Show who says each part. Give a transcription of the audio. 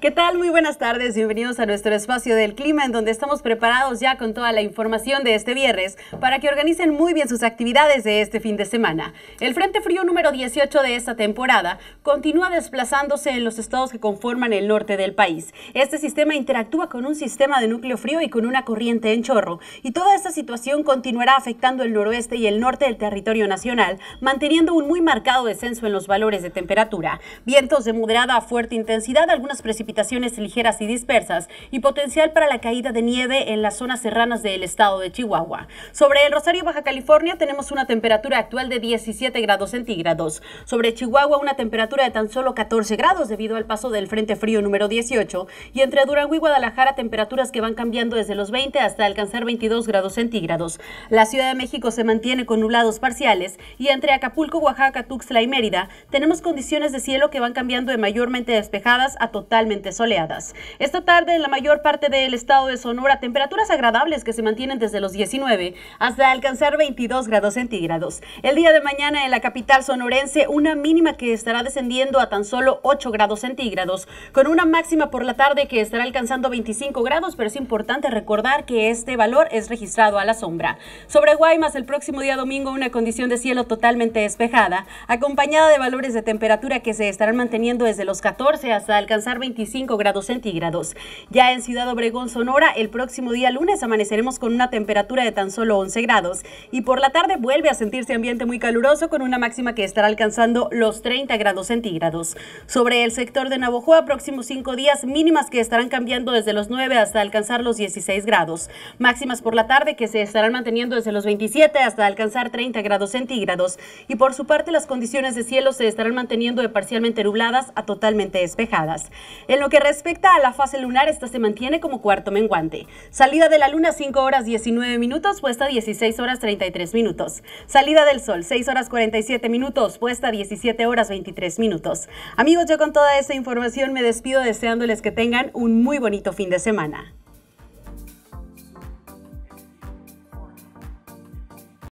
Speaker 1: ¿Qué tal? Muy buenas tardes, bienvenidos a nuestro espacio del clima en donde estamos preparados ya con toda la información de este viernes para que organicen muy bien sus actividades de este fin de semana. El Frente Frío número 18 de esta temporada continúa desplazándose en los estados que conforman el norte del país. Este sistema interactúa con un sistema de núcleo frío y con una corriente en chorro y toda esta situación continuará afectando el noroeste y el norte del territorio nacional, manteniendo un muy marcado descenso en los valores de temperatura. Vientos de moderada a fuerte intensidad, algunas precipitaciones ligeras y dispersas y potencial para la caída de nieve en las zonas serranas del estado de Chihuahua. Sobre el Rosario, Baja California, tenemos una temperatura actual de 17 grados centígrados. Sobre Chihuahua, una temperatura de tan solo 14 grados debido al paso del Frente Frío número 18. Y entre Durango y Guadalajara, temperaturas que van cambiando desde los 20 hasta alcanzar 22 grados centígrados. La Ciudad de México se mantiene con nublados parciales y entre Acapulco, Oaxaca, Tuxtla y Mérida, tenemos condiciones de cielo que van cambiando de mayormente despejadas a totalmente soleadas. Esta tarde en la mayor parte del estado de Sonora, temperaturas agradables que se mantienen desde los 19 hasta alcanzar 22 grados centígrados. El día de mañana en la capital sonorense, una mínima que estará descendiendo a tan solo 8 grados centígrados, con una máxima por la tarde que estará alcanzando 25 grados, pero es importante recordar que este valor es registrado a la sombra. Sobre Guaymas, el próximo día domingo, una condición de cielo totalmente despejada, acompañada de valores de temperatura que se estarán manteniendo desde los 14 hasta alcanzar 25 grados centígrados. Ya en Ciudad Obregón, Sonora, el próximo día lunes amaneceremos con una temperatura de tan solo 11 grados y por la tarde vuelve a sentirse ambiente muy caluroso con una máxima que estará alcanzando los 30 grados centígrados. Sobre el sector de Navojoa, próximos cinco días mínimas que estarán cambiando desde los 9 hasta alcanzar los 16 grados. Máximas por la tarde que se estarán manteniendo desde los 27 hasta alcanzar 30 grados centígrados. Y por su parte, las condiciones de cielo se estarán manteniendo de parcialmente nubladas a totalmente despejadas. El en lo que respecta a la fase lunar, esta se mantiene como cuarto menguante. Salida de la luna 5 horas 19 minutos, puesta 16 horas 33 minutos. Salida del sol 6 horas 47 minutos, puesta 17 horas 23 minutos. Amigos, yo con toda esta información me despido deseándoles que tengan un muy bonito fin de semana.